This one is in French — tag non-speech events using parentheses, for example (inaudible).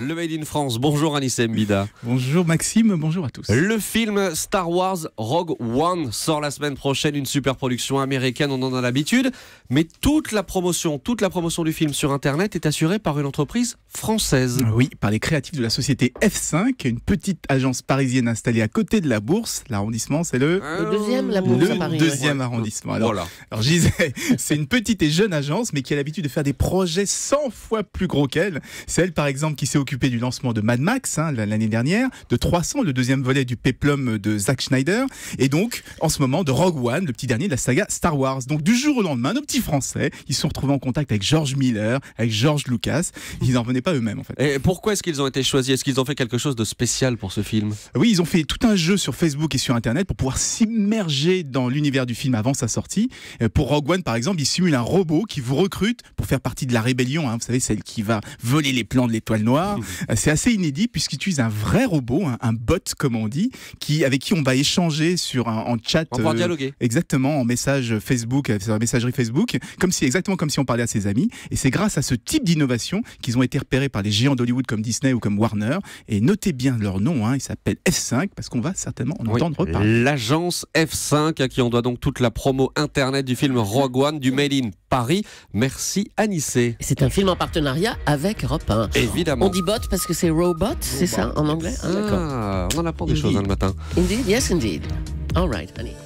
Le Made in France. Bonjour Anissem Bida. Bonjour Maxime, bonjour à tous. Le film Star Wars Rogue One sort la semaine prochaine, une super production américaine, on en a l'habitude, mais toute la promotion, toute la promotion du film sur internet est assurée par une entreprise française. Oui, par les créatifs de la société F5, une petite agence parisienne installée à côté de la bourse. L'arrondissement, c'est le... le deuxième, la bourse deuxième arrondissement. Alors, voilà. alors je (laughs) c'est une petite et jeune agence, mais qui a l'habitude de faire des projets 100 fois plus gros qu'elle. Celle, par exemple, qui s'est occupé du lancement de Mad Max hein, l'année dernière, de 300, le deuxième volet du péplum de Zack Schneider, et donc en ce moment de Rogue One, le petit dernier de la saga Star Wars. Donc du jour au lendemain, nos petits Français, ils se sont retrouvés en contact avec George Miller, avec George Lucas. Ils n'en revenaient pas eux-mêmes en fait. Et pourquoi est-ce qu'ils ont été choisis Est-ce qu'ils ont fait quelque chose de spécial pour ce film Oui, ils ont fait tout un jeu sur Facebook et sur Internet pour pouvoir s'immerger dans l'univers du film avant sa sortie. Euh, pour Rogue One, par exemple, ils simulent un robot qui vous recrute pour faire partie de la rébellion. Hein. Vous savez, celle qui va voler les plans de l'étoile noire. Hein. C'est assez inédit puisqu'ils utilisent un vrai robot, un, bot comme on dit, qui, avec qui on va échanger sur un, en chat. Euh, dialoguer. Exactement, en message Facebook, euh, la messagerie Facebook, comme si, exactement comme si on parlait à ses amis. Et c'est grâce à ce type d'innovation qu'ils ont été repérés par les géants d'Hollywood comme Disney ou comme Warner. Et notez bien leur nom, hein, ils s'appellent F5 parce qu'on va certainement en entendre parler. L'agence F5 à qui on doit donc toute la promo internet du film Rogue One du Made in Paris. Merci Anissé. C'est un film en partenariat avec Europe 1. Évidemment. On dit bot parce que c'est robot, c'est ça en anglais ah, On en apprend des indeed. choses hein, le matin. Indeed, yes indeed. All right, honey.